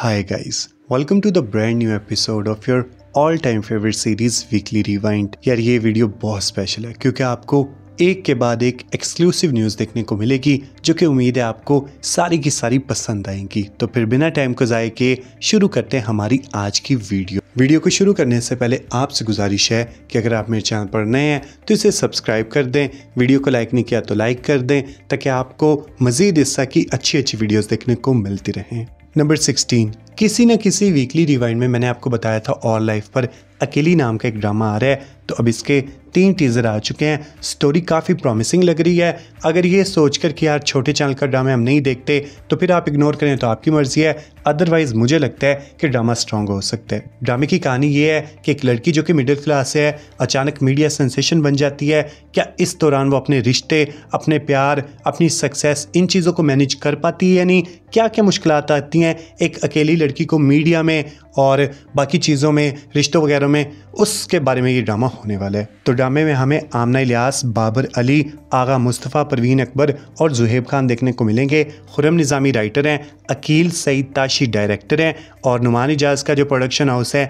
Hi guys, welcome to the brand new episode of your all time favorite series Weekly Rewind. यार ये video बहुत special है क्योंकि आपको एक के बाद एक एक्सक्लूसिव न्यूज़ देखने को मिलेगी जो कि उम्मीद है आपको सारी की सारी पसंद आएंगी तो फिर बिना टाइम को जाए के शुरू करते हैं हमारी आज की वीडियो वीडियो को शुरू करने से पहले आपसे गुजारिश है कि अगर आप मेरे चैनल पर नए हैं तो इसे सब्सक्राइब कर दें वीडियो को लाइक नहीं किया तो लाइक कर दें ताकि आपको मज़ीद हिस्सा की अच्छी अच्छी वीडियोज़ देखने को मिलती रहें नंबर सिक्सटीन किसी न किसी वीकली रिवाइंड में मैंने आपको बताया था और लाइफ पर अकेली नाम का एक ड्रामा आ रहा है तो अब इसके तीन टीज़र आ चुके हैं स्टोरी काफ़ी प्रॉमिसिंग लग रही है अगर ये सोच कर कि यार छोटे चैनल का ड्रामा हम नहीं देखते तो फिर आप इग्नोर करें तो आपकी मर्ज़ी है अदरवाइज़ मुझे लगता है कि ड्रामा स्ट्रॉन्ग हो सकता है ड्रामे की कहानी ये है कि एक लड़की जो कि मिडिल क्लास से है अचानक मीडिया सेंसेशन बन जाती है क्या इस दौरान वो अपने रिश्ते अपने प्यार अपनी सक्सेस इन चीज़ों को मैनेज कर पाती है या नहीं क्या क्या मुश्किल आती हैं एक अकेली लड़की को मीडिया में और बाकी चीज़ों में रिश्तों वगैरह में उसके बारे में ये ड्रामा होने वाला है तो ड्रामे में हमें आमना इलियास बाबर अली आगा मुस्तफ़ा परवीन अकबर और जुहेब खान देखने को मिलेंगे खुरम निज़ामी राइटर हैं अकील सईद ताशी डायरेक्टर हैं और नुमान एजाज का जो प्रोडक्शन हाउस है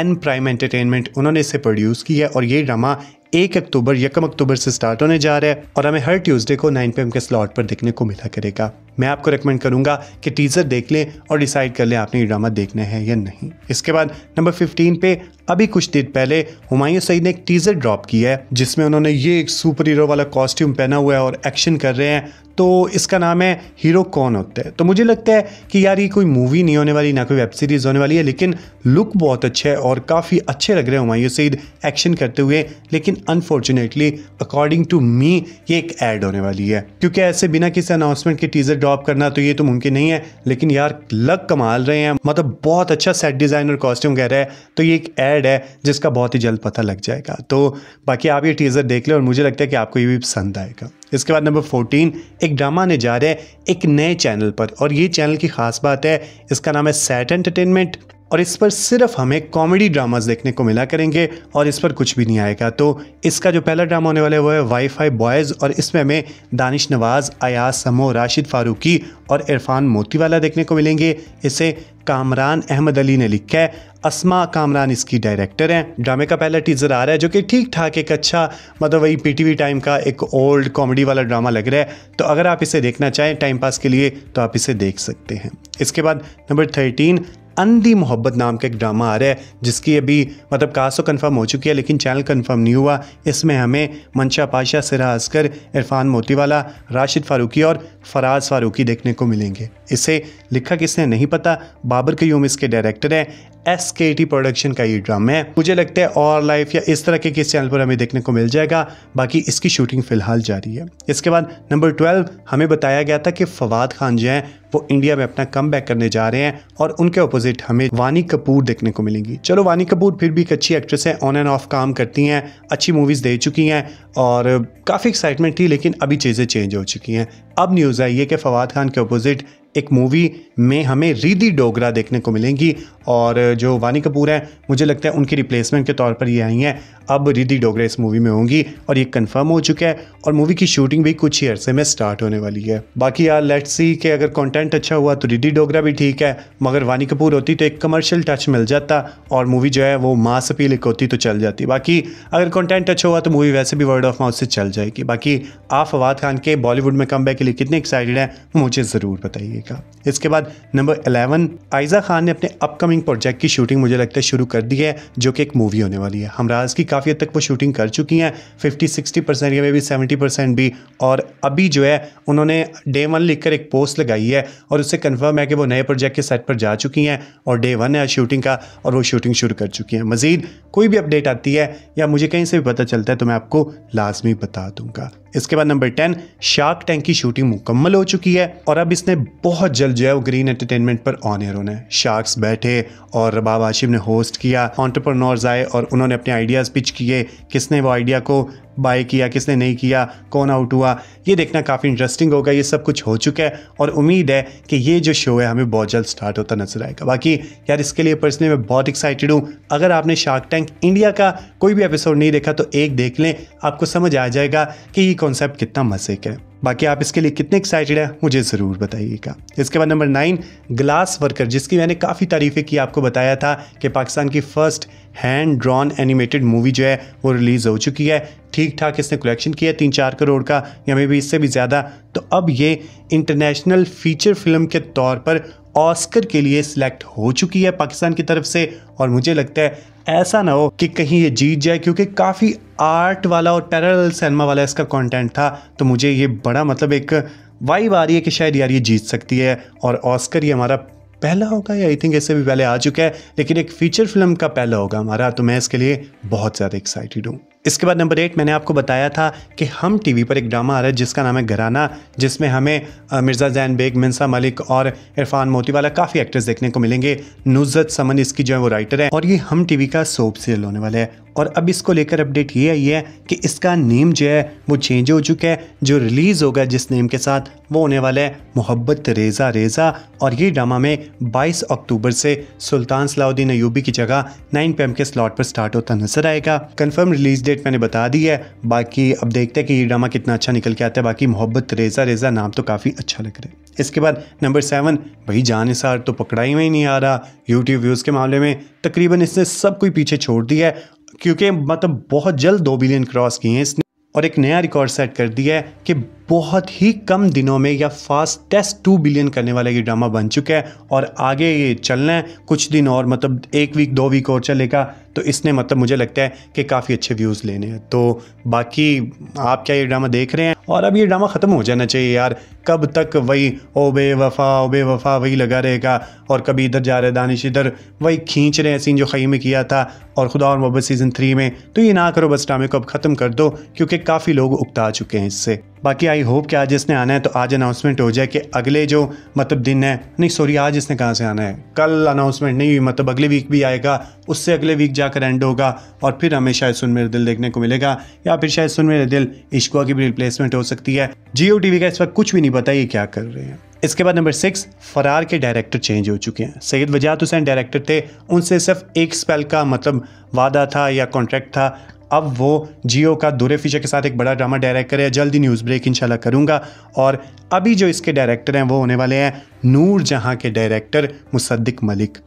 एन प्राइम एंटरटेनमेंट उन्होंने इसे प्रोड्यूस किया है और ये ड्रामा एक अक्टूबर यकम अक्टूबर से स्टार्ट होने जा रहा है और हमें हर ट्यूसडे को नाइन पी के स्लॉट पर देखने को मिला करेगा मैं आपको रिकमेंड करूंगा कि टीज़र देख लें और डिसाइड कर लें आपने ये ड्रामा देखना है या नहीं इसके बाद नंबर 15 पे अभी कुछ देर पहले हुमायूं सईद ने एक टीज़र ड्रॉप किया है जिसमें उन्होंने ये एक सुपर हीरो वाला कॉस्ट्यूम पहना हुआ है और एक्शन कर रहे हैं तो इसका नाम है हीरो कौन होता है तो मुझे लगता है कि यार ये कोई मूवी नहीं होने वाली ना कोई वेब सीरीज़ होने वाली है लेकिन लुक बहुत अच्छा है और काफ़ी अच्छे लग रहे हैं हुमायूं सईद एक्शन करते हुए लेकिन अनफॉर्चुनेटली अकॉर्डिंग टू मी ये एक ऐड होने वाली है क्योंकि ऐसे बिना किसी अनाउंसमेंट के टीज़र ड्रॉप करना तो ये तो मुमकिन नहीं है लेकिन यार लग कमाल रहे हैं मतलब बहुत अच्छा सेट डिज़ाइन और कॉस्ट्यूम कह रहा है तो ये एक ऐड है जिसका बहुत ही जल्द पता लग जाएगा तो बाकी आप ये टीज़र देख लें और मुझे लगता है कि आपको ये भी पसंद आएगा इसके बाद नंबर फोर्टीन एक ड्रामा ने जा रहे है एक नए चैनल पर और ये चैनल की खास बात है इसका नाम है सेट एंटरटेनमेंट और इस पर सिर्फ हमें कॉमेडी ड्रामास देखने को मिला करेंगे और इस पर कुछ भी नहीं आएगा तो इसका जो पहला ड्रामा होने वाला है वो है वाईफाई बॉयज़ और इसमें हमें दानिश नवाज़ अयाज समो राशिद फारूकी और इरफान मोती वाला देखने को मिलेंगे इसे कामरान अहमद अली ने लिखा है असमा कामरान इसकी डायरेक्टर हैं ड्रामे का पहला टीज़र आ रहा है जो कि ठीक ठाक एक अच्छा मतलब वही पी टाइम का एक ओल्ड कॉमेडी वाला ड्रामा लग रहा है तो अगर आप इसे देखना चाहें टाइम पास के लिए तो आप इसे देख सकते हैं इसके बाद नंबर थर्टीन अंधी मोहब्बत नाम का एक ड्रामा आ रहा है जिसकी अभी मतलब कास्ट तो कन्फर्म हो चुकी है लेकिन चैनल कन्फर्म नहीं हुआ इसमें हमें मंशा पाशा सिरा असकर इरफान मोतीवाला राशिद फारूकी और फराज फारूकी देखने को मिलेंगे इसे लिखा किसने नहीं पता बाबर कयूम इसके डायरेक्टर हैं एस के टी प्रोडक्शन का ये ड्रामा है मुझे लगता है और लाइफ या इस तरह के किस चैनल पर हमें देखने को मिल जाएगा बाकी इसकी शूटिंग फिलहाल जारी है इसके बाद नंबर ट्वेल्व हमें बताया गया था कि फवाद खान जो हैं वो इंडिया में अपना कम करने जा रहे हैं और उनके अपोजिट हमें वानी कपूर देखने को मिलेंगी चलो वानी कपूर फिर भी एक अच्छी एक्ट्रेस हैं ऑन एंड ऑफ काम करती हैं अच्छी मूवीज़ दे चुकी हैं और काफ़ी एक्साइटमेंट थी लेकिन अभी चीज़ें चेंज हो चुकी हैं अब न्यूज़ आई है कि फवाद खान के अपोजिट एक मूवी में हमें रीदी डोगरा देखने को मिलेंगी और जो वानी कपूर हैं मुझे लगता है उनकी रिप्लेसमेंट के तौर पर ये आई हैं अब रीदी डोगरा इस मूवी में होंगी और ये कंफर्म हो चुका है और मूवी की शूटिंग भी कुछ ही अरसे में स्टार्ट होने वाली है बाकी यार लेट्स सी कि अगर कंटेंट अच्छा हुआ तो रिदी डोगरा भी ठीक है मगर वानी कपूर होती तो एक कमर्शियल टच मिल जाता और मूवी जो है वो मास अपील एक होती तो चल जाती बाकी अगर कॉन्टेंट अच्छा हुआ तो मूवी वैसे भी वर्ड ऑफ माउथ से चल जाएगी बाकी आप फवाद खान के बॉलीवुड में कम के लिए कितने एक्साइटेड हैं मुझे ज़रूर बताइए America इसके बाद नंबर अलेवन आयजा खान ने अपने अपकमिंग प्रोजेक्ट की शूटिंग मुझे लगता है शुरू कर दी है जो कि एक मूवी होने वाली है हमराज की काफ़ी हद तक वो शूटिंग कर चुकी हैं फिफ्टी सिक्सटी परसेंट या मे बी सेवेंटी परसेंट भी और अभी जो है उन्होंने डे वन लिख कर एक पोस्ट लगाई है और उससे कन्फर्म है कि वो नए प्रोजेक्ट के सेट पर जा चुकी हैं और डे वन है शूटिंग का और वो शूटिंग शुरू कर चुकी हैं मज़ीद कोई भी अपडेट आती है या मुझे कहीं से भी पता चलता है तो मैं आपको लाजमी बता दूंगा इसके बाद नंबर टेन शार्क टैंक की शूटिंग मुकम्मल हो चुकी है और अब इसने बहुत जल्द जो है वो ग्रीन एंटरटेनमेंट पर ऑन एयर होना है शार्क्स बैठे और रबाब आशिम ने होस्ट किया ऑन्टरप्रनोर्स आए और उन्होंने अपने आइडियाज़ पिच किए किसने वो आइडिया को बाय किया किसने नहीं किया कौन आउट हुआ ये देखना काफ़ी इंटरेस्टिंग होगा ये सब कुछ हो चुका है और उम्मीद है कि ये जो शो है हमें बहुत जल्द स्टार्ट होता नजर आएगा बाकी यार इसके लिए पर्सनली मैं बहुत एक्साइटेड हूँ अगर आपने शार्क टैंक इंडिया का कोई भी एपिसोड नहीं देखा तो एक देख लें आपको समझ आ जाएगा कि ये कॉन्सेप्ट कितना मजेक है बाकी आप इसके लिए कितने एक्साइटेड हैं मुझे ज़रूर बताइएगा इसके बाद नंबर नाइन ग्लास वर्कर जिसकी मैंने काफ़ी तारीफ़ें की आपको बताया था कि पाकिस्तान की first hand drawn animated movie जो है वो रिलीज़ हो चुकी है ठीक ठाक इसने कलेक्शन किया है तीन चार करोड़ का या मे भी इससे भी ज़्यादा तो अब ये इंटरनेशनल फीचर फिल्म के तौर पर ऑस्कर के लिए सिलेक्ट हो चुकी है पाकिस्तान की तरफ से और मुझे लगता है ऐसा ना हो कि कहीं ये जीत जाए क्योंकि काफ़ी आर्ट वाला और पैरल सिनेमा वाला इसका कॉन्टेंट था तो मुझे ये बड़ा मतलब एक वाइब आ रही है कि शायद यार ये जीत सकती है और ऑस्कर ये हमारा पहला होगा या आई थिंक इससे भी पहले आ चुका है लेकिन एक फीचर फिल्म का पहला होगा हमारा तो मैं इसके लिए बहुत ज़्यादा एक्साइटेड हूँ इसके बाद नंबर एट मैंने आपको बताया था कि हम टीवी पर एक ड्रामा आ रहा है जिसका नाम है घराना जिसमें हमें मिर्ज़ा जैन बेग मिनसा मलिक और इरफान मोतीवाला काफ़ी एक्टर्स देखने को मिलेंगे नुजरत समन इसकी जो है वो राइटर है और ये हम टीवी का सोप सीरियल होने वाला है और अब इसको लेकर अपडेट ये आई है कि इसका नेम जो है वो चेंज हो चुका है जो रिलीज़ होगा जिस नेम के साथ वो होने वाला है मोहब्बत रेजा रेजा और ये ड्रामा में 22 अक्टूबर से सुल्तान सलाउद्दीन अयूबी की जगह 9 पी के स्लॉट पर स्टार्ट होता नजर आएगा कन्फर्म रिलीज डेट डेट मैंने बता दी है बाकी अब देखते हैं कि ये ड्रामा कितना अच्छा निकल के आता है बाकी मोहब्बत रेजा रेजा नाम तो काफ़ी अच्छा लग रहा है इसके बाद नंबर सेवन भाई जान सार तो पकड़ा ही नहीं आ रहा यूट्यूब व्यूज़ के मामले में तकरीबन इसने सब कोई पीछे छोड़ दिया है क्योंकि मतलब बहुत जल्द दो बिलियन क्रॉस किए हैं इसने और एक नया रिकॉर्ड सेट कर दिया है कि बहुत ही कम दिनों में फास्ट फास्टेस्ट टू बिलियन करने वाला ये ड्रामा बन चुका है और आगे ये चलना है कुछ दिन और मतलब एक वीक दो वीक और चलेगा तो इसने मतलब मुझे लगता है कि काफ़ी अच्छे व्यूज़ लेने हैं तो बाकी आप क्या ये ड्रामा देख रहे हैं और अब ये ड्रामा ख़त्म हो जाना चाहिए यार कब तक वही ओ बे वफ़ा ओ बे वफ़ा वही लगा रहेगा और कभी इधर जा रहे दानिश इधर वही खींच रहे हैं सीन जो खई में किया था और खुदा और मोहब्बत सीज़न थ्री में तो ये ना करो बस ड्रामे को अब ख़त्म कर दो क्योंकि काफ़ी लोग उकता चुके हैं इससे बाकी आई होप कि आज इसने आना है तो आज अनाउंसमेंट हो जाए कि अगले जो मतलब दिन है नहीं सॉरी आज इसने कहाँ से आना है कल अनाउंसमेंट नहीं हुई मतलब अगले वीक भी आएगा उससे अगले वीक जाकर एंड होगा और फिर हमें शायद सुन मेरे दिल देखने को मिलेगा या फिर शायद सुन मेरे दिल इश्कुआ की भी रिप्लेसमेंट हो सकती है जियो टीवी का इस वक्त कुछ भी नहीं पता ये क्या कर रहे हैं इसके बाद नंबर सिक्स फरार के डायरेक्टर चेंज हो चुके हैं सैयद वजात हुसैन डायरेक्टर थे उनसे सिर्फ एक स्पेल का मतलब वादा था या कॉन्ट्रैक्ट था अब वो जियो का दूरे फीचर के साथ एक बड़ा ड्रामा डायरेक्ट करे जल्दी न्यूज़ ब्रेक इंशाल्लाह करूंगा और अभी जो इसके डायरेक्टर हैं वो होने वाले हैं नूर जहाँ के डायरेक्टर मुसद्दिक मलिक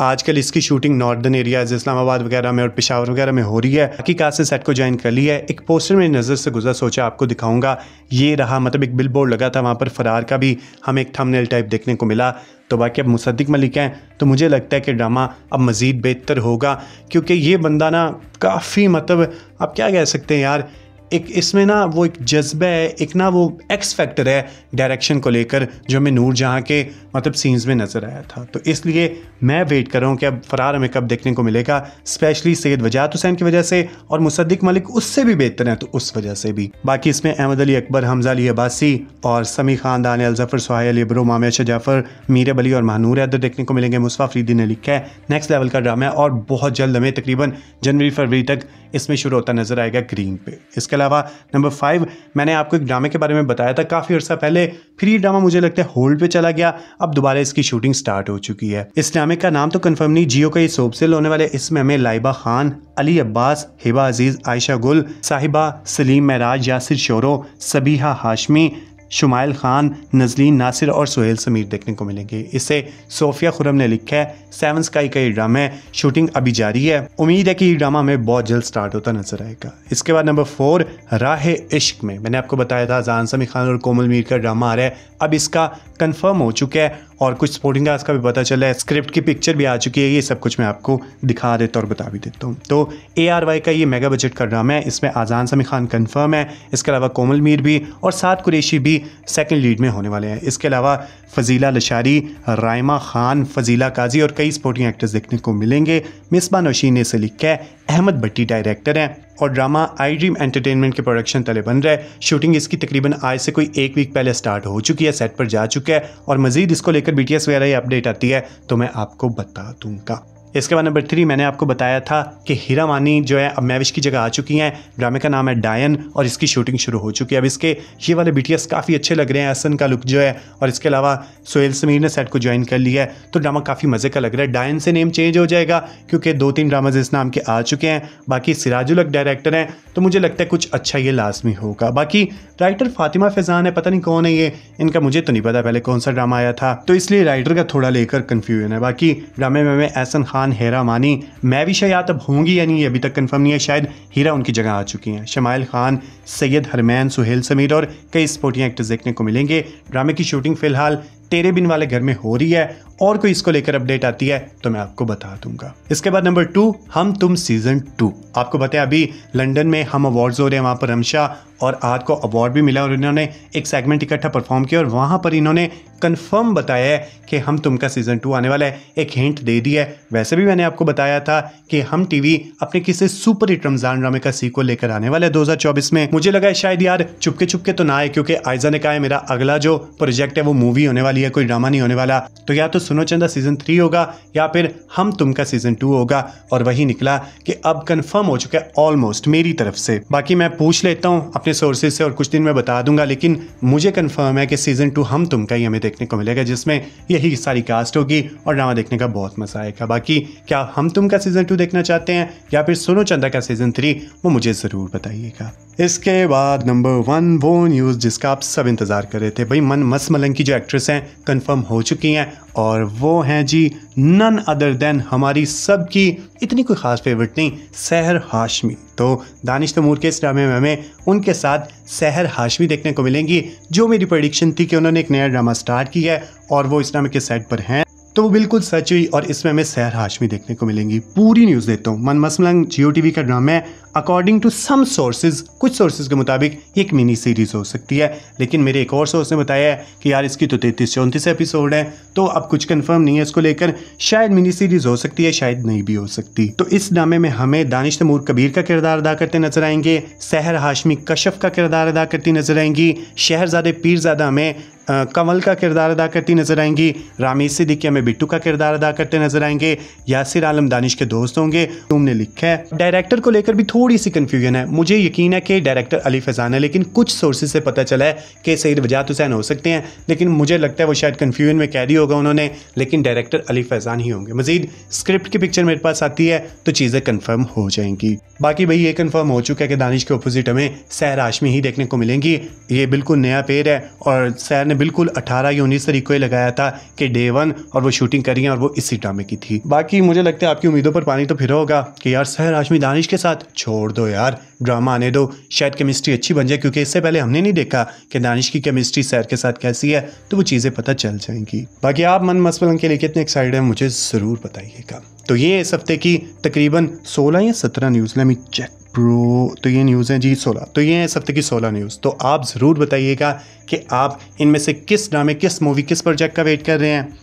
आजकल इसकी शूटिंग नॉर्दर्न एरियाज इस्लामाबाद वगैरह में और पिशावर वगैरह में हो रही है हकीकात से सेट को ज्वाइन कर लिया है एक पोस्टर में नज़र से गुजर सोचा आपको दिखाऊंगा ये रहा मतलब एक बिल बोर्ड लगा था वहाँ पर फरार का भी हमें एक थमनेल टाइप देखने को मिला तो बाकी अब मुसद्दिक मलिक हैं तो मुझे लगता है कि ड्रामा अब मज़ीद बेहतर होगा क्योंकि ये बंदा ना काफ़ी मतलब आप क्या कह सकते हैं यार एक इसमें ना वो एक जज्बा है एक ना वो एक्स फैक्टर है डायरेक्शन को लेकर जो हमें नूर जहाँ के मतलब सीन्स में नज़र आया था तो इसलिए मैं वेट कर रहा हूँ कि अब फ़रार हमें कब देखने को मिलेगा स्पेशली सैद वजात हुसैन की वजह से और मुसद्दिक मलिक उससे भी बेहतर हैं तो उस वजह से भी बाकी इसमें अहमद अली अकबर हमजा अली अब्बासी और समी खान दान अलजफ़र सुहाय अली अबरू मामिया शाह जाफ़र मीर अली और महानूर हैदर देखने को मिलेंगे मुस्फा फरीदी ने लिखा है नेक्स्ट लेवल का ड्रामा है और बहुत जल्द हमें तकरीबन जनवरी फरवरी तक इसमें शुरू होता नज़र आएगा ग्रीन पे इसके अलावा नंबर फाइव मैंने आपको एक ड्रामे के बारे में बताया था काफ़ी अर्सा पहले फिर ये ड्रामा मुझे लगता है होल्ड पे चला गया अब दोबारा इसकी शूटिंग स्टार्ट हो चुकी है इस ड्रामे का नाम तो कन्फर्म नहीं जियो का ये सोप सेल होने वाले इसमें हमें लाइबा खान अली अब्बास हिबा अजीज आयशा गुल साहिबा सलीम महराज यासिर शोरो सबीहा हाशमी शुमाइल खान नजलीन नासिर और सुहेल समीर देखने को मिलेंगे इसे सोफिया खुरम ने लिखा है सेवन स्काई का ये ड्रामा है शूटिंग अभी जारी है उम्मीद है कि ये ड्रामा हमें बहुत जल्द स्टार्ट होता नजर आएगा इसके बाद नंबर फोर राह इश्क में मैंने आपको बताया था जान समी खान और कोमल मीर का ड्रामा आ रहा है अब इसका कन्फर्म हो चुका है और कुछ स्पोर्टिंग कास्ट का भी पता चला है स्क्रिप्ट की पिक्चर भी आ चुकी है ये सब कुछ मैं आपको दिखा देता और बता भी देता हूँ तो ए आर वाई का ये मेगा बजट का ड्रामा है इसमें आजान समी खान कन्फर्म है इसके अलावा कोमल मीर भी और सात कुरेशी भी सेकेंड लीड में होने वाले हैं इसके अलावा फजीला लशारी रायमा खान फजीला काजी और कई स्पोर्टिंग एक्टर्स देखने को मिलेंगे मिसबा नौशीन ने इसे लिखा है अहमद भट्टी डायरेक्टर हैं और ड्रामा आई ड्रीम एंटरटेनमेंट के प्रोडक्शन तले बन रहा है शूटिंग इसकी तकरीबन आज से कोई एक वीक पहले स्टार्ट हो चुकी है सेट पर जा चुका है और मजीद इसको लेकर बीटीएस वगैरह ही अपडेट आती है तो मैं आपको बता दूंगा इसके बाद नंबर थ्री मैंने आपको बताया था कि हीरा मानी जो है अब मैविश की जगह आ चुकी हैं ड्रामे का नाम है डायन और इसकी शूटिंग शुरू हो चुकी है अब इसके ये वाले बी काफ़ी अच्छे लग रहे हैं असन का लुक जो है और इसके अलावा सोहेल समीर ने सेट को ज्वाइन कर लिया है तो ड्रामा काफ़ी मज़े का लग रहा है डायन से नेम चेंज हो जाएगा क्योंकि दो तीन ड्रामाज इस नाम के आ चुके हैं बाकी सिराजुलक डायरेक्टर हैं तो मुझे लगता है कुछ अच्छा ये लाजमी होगा बाकी राइटर फातिमा फैज़ान है पता नहीं कौन है ये इनका मुझे तो नहीं पता पहले कौन सा ड्रामा आया था तो इसलिए राइटर का थोड़ा लेकर कन्फ्यूजन है बाकी ड्रामे में एहसन खान खान हेरा मानी मैं भी शायद अब होंगी या नहीं अभी तक कंफर्म नहीं है शायद हीरा उनकी जगह आ चुकी हैं शमाइल खान सैयद हरमैन सुहेल समीर और कई स्पोर्टिंग एक्टर्स देखने को मिलेंगे ड्रामे की शूटिंग फिलहाल तेरे बिन वाले घर में हो रही है और कोई इसको लेकर अपडेट आती है तो मैं आपको बता दूंगा इसके बाद नंबर टू हम तुम सीजन टू आपको बताया अभी लंदन में हम अवार्ड्स हो रहे हैं वहां पर रमशा और आद को अवार्ड भी मिला और इन्होंने एक सेगमेंट इकट्ठा परफॉर्म किया और वहां पर इन्होंने कंफर्म बताया है कि हम तुम का सीज़न टू आने वाला है एक हिंट दे दी है वैसे भी मैंने आपको बताया था कि हम टीवी अपने किसी सुपर हिट रमजान ड्रामे का सीक्वल लेकर आने वाला है 2024 में मुझे लगा शायद यार चुपके चुपके तो ना आए क्योंकि आयजा ने कहा है मेरा अगला जो प्रोजेक्ट है वो मूवी होने वाली लिया कोई ड्रामा नहीं होने वाला तो या तो सुनो चंदा सीजन थ्री होगा या फिर हम तुम का सीजन टू होगा और वही निकला कि अब कंफर्म हो चुका है ऑलमोस्ट मेरी तरफ से बाकी मैं पूछ लेता हूँ अपने सोर्सेज से और कुछ दिन में बता दूंगा लेकिन मुझे कन्फर्म है कि सीजन टू हम तुम का ही हमें देखने को मिलेगा जिसमें यही सारी कास्ट होगी और ड्रामा देखने का बहुत मजा आएगा बाकी क्या हम तुम का सीजन टू देखना चाहते हैं या फिर सुनो चंदा का सीजन थ्री वो मुझे ज़रूर बताइएगा इसके बाद नंबर वन वो न्यूज़ जिसका आप सब इंतज़ार कर रहे थे भाई मन मस मलंग की जो एक्ट्रेस हैं कंफर्म हो चुकी हैं और वो हैं जी नन अदर देन हमारी सब की इतनी कोई ख़ास फेवरेट नहीं सहर हाशमी तो दानिश तमूर के इस ड्रामे में हमें उनके साथ सहर हाशमी देखने को मिलेंगी जो मेरी प्रडिक्शन थी कि उन्होंने एक नया ड्रामा स्टार्ट किया है और वो इस ड्रामे के सेट पर हैं तो वो बिल्कुल सच हुई और इसमें हमें सहर हाशमी देखने को मिलेंगी पूरी न्यूज़ देता हूँ मन मसलन जियो टी का ड्रामा है अकॉर्डिंग टू सम सोर्सेज कुछ सोर्सेज के मुताबिक ये एक मिनी सीरीज़ हो सकती है लेकिन मेरे एक और सोर्स ने बताया है कि यार इसकी तो तैतीस चौंतीस एपिसोड है तो अब कुछ कन्फर्म नहीं है इसको लेकर शायद मिनी सीरीज़ हो सकती है शायद नहीं भी हो सकती तो इस ड्रामे में हमें दानिश तमूर कबीर का किरदार अदा करते नजर आएंगे सहर हाशमी कश्यप का किरदार अदा करती नजर आएंगी शहरजादे पीरजादा हमें कमल का किरदार अदा करती नजर आएंगी रामीज सिद्दीकिया में बिट्टू का किरदार अदा करते नजर आएंगे यासिर आलम दानिश के दोस्त होंगे तुमने लिखा है डायरेक्टर को लेकर भी थोड़ी सी कन्फ्यूजन है मुझे यकीन है कि डायरेक्टर अली फैजान है लेकिन कुछ सोर्सेज से पता चला है कि सईद वजात हुसैन हो सकते हैं लेकिन मुझे लगता है वो शायद कन्फ्यूजन में कैदी होगा उन्होंने लेकिन डायरेक्टर अली फैजान ही होंगे मजीद स्क्रिप्ट की पिक्चर मेरे पास आती है तो चीज़ें कन्फर्म हो जाएंगी बाकी भाई ये कन्फर्म हो चुका है कि दानिश के अपोजिट हमें सैर आशमी ही देखने को मिलेंगी ये बिल्कुल नया पेड़ है और सैर ने बिल्कुल 18 या 19 तरीक को ही लगाया था कि डे वन और वो शूटिंग करी है और वो इसी ड्रामे की थी बाकी मुझे लगता है आपकी उम्मीदों पर पानी तो फिर होगा कि यार सह राशमी दानिश के साथ छोड़ दो यार ड्रामा आने दो शायद केमिस्ट्री अच्छी बन जाए क्योंकि इससे पहले हमने नहीं देखा कि दानिश की केमिस्ट्री सैर के साथ कैसी है तो वो चीज़ें पता चल जाएंगी बाकी आप मन मसलन के लिए कितने एक्साइटेड हैं मुझे ज़रूर बताइएगा तो ये इस हफ्ते की तकरीबन 16 या 17 न्यूज़ लेमी चेक प्रो तो ये न्यूज़ हैं जी सोलह तो ये हैं सप्ते की सोलह न्यूज़ तो आप ज़रूर बताइएगा कि आप इनमें से किस ड्रामे किस मूवी किस प्रोजेक्ट का वेट कर रहे हैं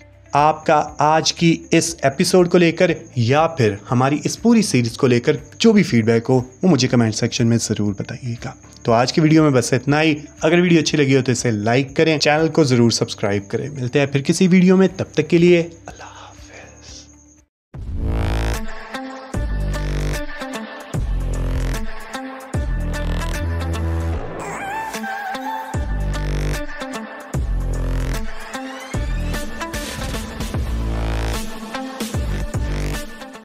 आपका आज की इस एपिसोड को लेकर या फिर हमारी इस पूरी सीरीज़ को लेकर जो भी फीडबैक हो वो मुझे कमेंट सेक्शन में ज़रूर बताइएगा तो आज की वीडियो में बस इतना ही अगर वीडियो अच्छी लगी हो तो इसे लाइक करें चैनल को ज़रूर सब्सक्राइब करें मिलते हैं फिर किसी वीडियो में तब तक के लिए अल्लाह